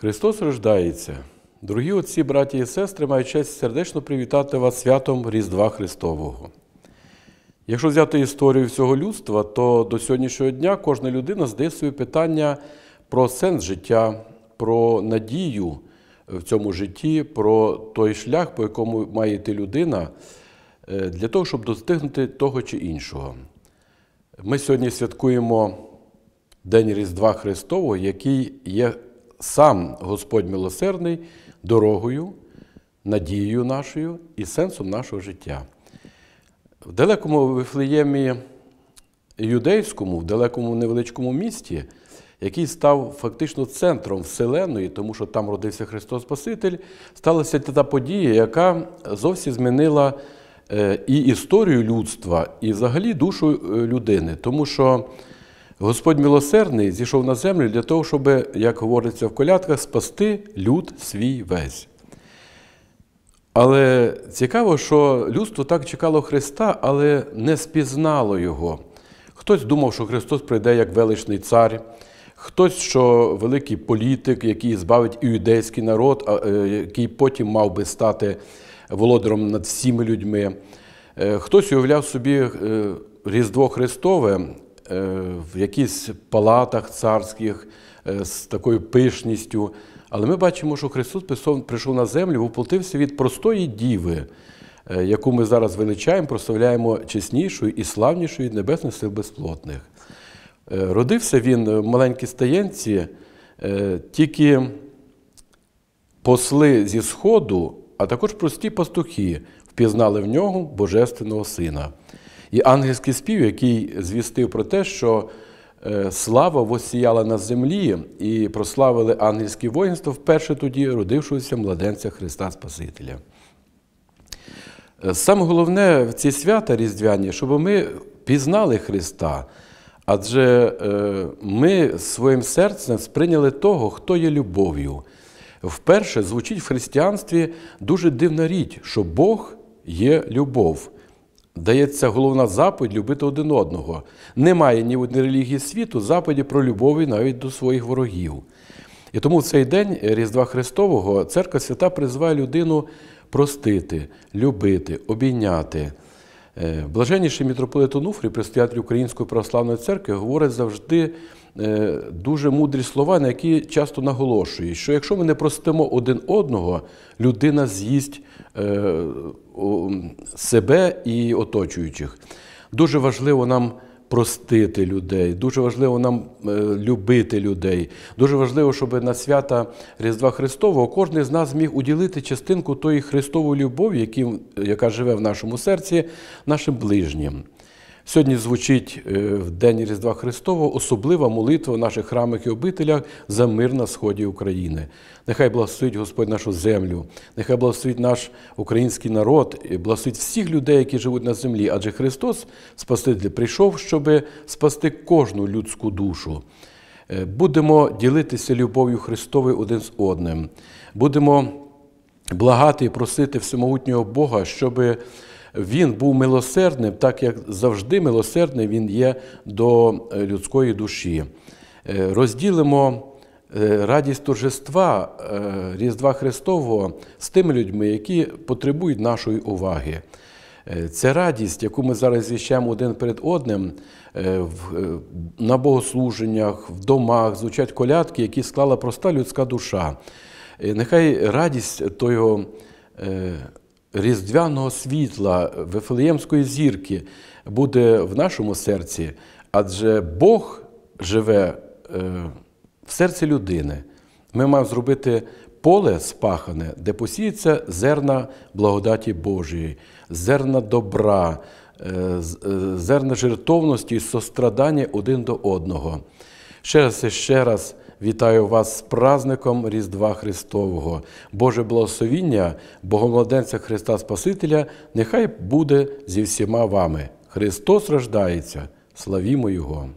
Христос рождається. Дорогі отці, браті і сестри, маю честь сердечно привітати вас святом Різдва Христового. Якщо взяти історію всього людства, то до сьогоднішнього дня кожна людина здає своє питання про сенс життя, про надію в цьому житті, про той шлях, по якому має йти людина, е, для того, щоб достигнути того чи іншого. Ми сьогодні святкуємо День Різдва Христового, який є сам Господь милосердний дорогою, надією нашою і сенсом нашого життя. В далекому вифлеємі юдейському, в далекому невеличкому місті, який став фактично центром Вселеної, тому що там родився Христос Спаситель, сталася та подія, яка зовсім змінила е, і історію людства, і взагалі душу е, людини. Тому що Господь милосердний зійшов на землю для того, щоб, як говориться в колядках, спасти люд свій весь. Але цікаво, що людство так чекало Христа, але не спізнало Його. Хтось думав, що Христос прийде як величний цар, хтось, що великий політик, який збавить іудейський народ, е, який потім мав би стати володаром над всіми людьми. Е, хтось уявляв собі е, Різдво Христове Е, в якихось палатах царських е, з такою пишністю. Але ми бачимо, що Христос прийшов на землю, воплотився від простої діви, е, яку ми зараз величаємо, прославляємо чеснішою і славнішою від небесних сил безплотних. Родився він в маленькій стаєнці, тільки посли зі Сходу, а також прості пастухи впізнали в нього Божественного Сина. І ангельський спів, який звістив про те, що е, слава восіяла на землі і прославили ангельське воїнство вперше тоді, родившогося младенця Христа Спасителя. Е, саме головне в ці свята Різдвяні, щоб ми пізнали Христа, адже е, ми своїм серцем сприйняли того, хто є любов'ю. Вперше звучить в християнстві дуже дивна річ, що Бог є любов дається головна заповідь любити один одного. Немає ні в одній релігії світу заповіді про любові навіть до своїх ворогів. І тому в цей день Різдва Христового церква свята призиває людину простити, любити, обійняти. Е, блаженніший мітрополит Онуфрій, предстоятель Української православної церкви, говорить завжди Е, дуже мудрі слова, на які часто наголошує, що якщо ми не простимо один одного, людина з'їсть е, себе і оточуючих. Дуже важливо нам. Простити людей, дуже важливо нам е, любити людей. Дуже важливо, щоб на свята Різдва Христового кожен з нас зміг уділити частинку тої Христової любові, яка живе в нашому серці, нашим ближнім. Сьогодні звучить е, в День Різдва Христового особлива молитва в наших храмах і обителях за мир на сході України. Нехай благословить Господь нашу землю, нехай благословить наш український народ, благословить всіх людей, які живуть на землі, адже Христос, Спаситель, прийшов, щоб спасти кожну людську душу. Е, будемо ділитися любов'ю Христовою один з одним. Будемо благати і просити всемогутнього Бога, щоби. Він був милосердним, так як завжди милосердний він є до е, людської душі. Е, розділимо е, радість торжества Різдва Христового з тими людьми, які потребують нашої уваги. Ця радість, яку ми зараз звіщаємо один перед одним, на богослуженнях, в домах, звучать колядки, які склала проста людська душа. Нехай радість того різдвяного світла, Вифлеємської зірки буде в нашому серці, адже Бог живе е, в серці людини. Ми маємо зробити поле спахане, де посіється зерна благодаті Божої, зерна добра, е, е, зерна жертовності і сострадання один до одного. Ще раз і ще раз вітаю вас з праздником Різдва Христового. Боже благословіння, Богомладенця Христа Спасителя, нехай буде зі всіма вами. Христос рождається, славімо Його!